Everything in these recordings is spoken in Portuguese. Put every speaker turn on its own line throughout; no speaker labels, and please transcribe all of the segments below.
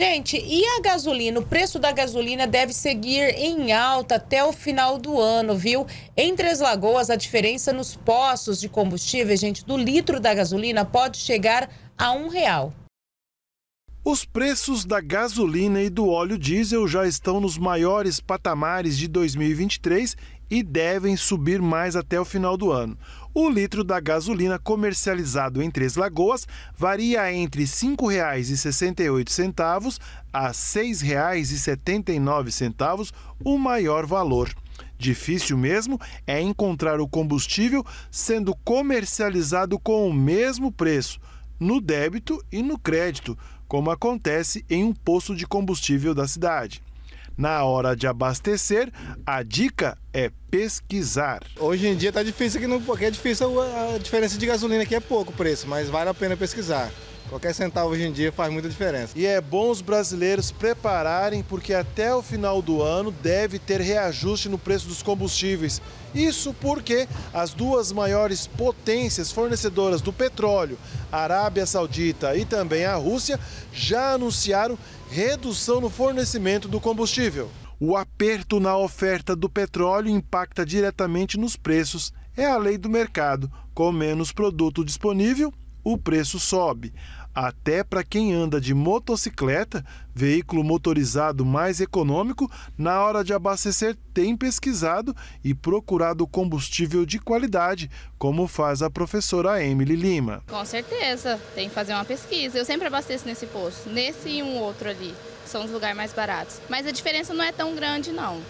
Gente, e a gasolina? O preço da gasolina deve seguir em alta até o final do ano, viu? Em Três Lagoas, a diferença nos postos de combustível, gente, do litro da gasolina pode chegar a um real.
Os preços da gasolina e do óleo diesel já estão nos maiores patamares de 2023 e devem subir mais até o final do ano. O litro da gasolina comercializado em Três Lagoas varia entre R$ 5,68 a R$ 6,79, o maior valor. Difícil mesmo é encontrar o combustível sendo comercializado com o mesmo preço no débito e no crédito, como acontece em um posto de combustível da cidade. Na hora de abastecer, a dica é pesquisar. Hoje em dia está difícil aqui no, porque é difícil a diferença de gasolina que é pouco o preço, mas vale a pena pesquisar. Qualquer centavo hoje em dia faz muita diferença. E é bom os brasileiros prepararem, porque até o final do ano deve ter reajuste no preço dos combustíveis. Isso porque as duas maiores potências fornecedoras do petróleo, a Arábia Saudita e também a Rússia, já anunciaram redução no fornecimento do combustível. O aperto na oferta do petróleo impacta diretamente nos preços. É a lei do mercado. Com menos produto disponível, o preço sobe. Até para quem anda de motocicleta, veículo motorizado mais econômico, na hora de abastecer tem pesquisado e procurado combustível de qualidade, como faz a professora Emily Lima.
Com certeza, tem que fazer uma pesquisa. Eu sempre abasteço nesse posto, nesse e um outro ali, são os lugares mais baratos. Mas a diferença não é tão grande não.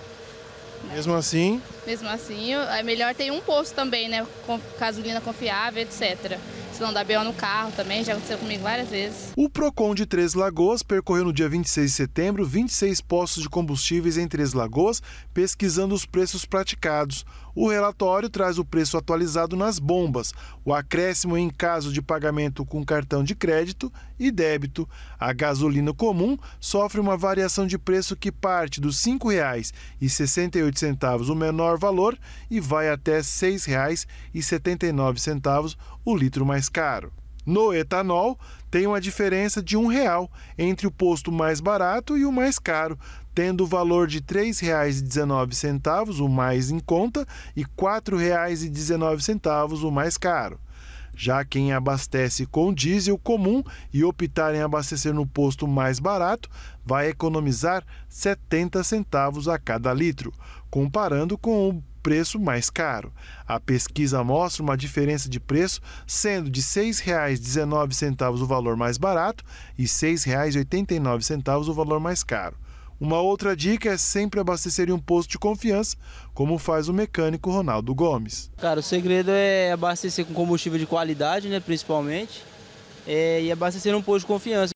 Mesmo assim?
Mesmo assim, é melhor ter um posto também, né? Com gasolina confiável, etc. Se não dá B.O. no carro também, já aconteceu comigo várias vezes.
O PROCON de Três Lagoas percorreu no dia 26 de setembro 26 postos de combustíveis em Três Lagoas, pesquisando os preços praticados. O relatório traz o preço atualizado nas bombas, o acréscimo em caso de pagamento com cartão de crédito e débito. A gasolina comum sofre uma variação de preço que parte dos R$ 5,68 centavos o menor valor e vai até R$ 6,79 o litro mais caro. No etanol, tem uma diferença de R$ 1,00 entre o posto mais barato e o mais caro, tendo o valor de R$ 3,19 o mais em conta e R$ 4,19 o mais caro. Já quem abastece com diesel comum e optar em abastecer no posto mais barato, vai economizar 70 centavos a cada litro, comparando com o preço mais caro. A pesquisa mostra uma diferença de preço, sendo de R$ 6,19 o valor mais barato e R$ 6,89 o valor mais caro. Uma outra dica é sempre abastecer em um posto de confiança, como faz o mecânico Ronaldo Gomes.
Cara, o segredo é abastecer com combustível de qualidade, né, principalmente, é, e abastecer em um posto de confiança.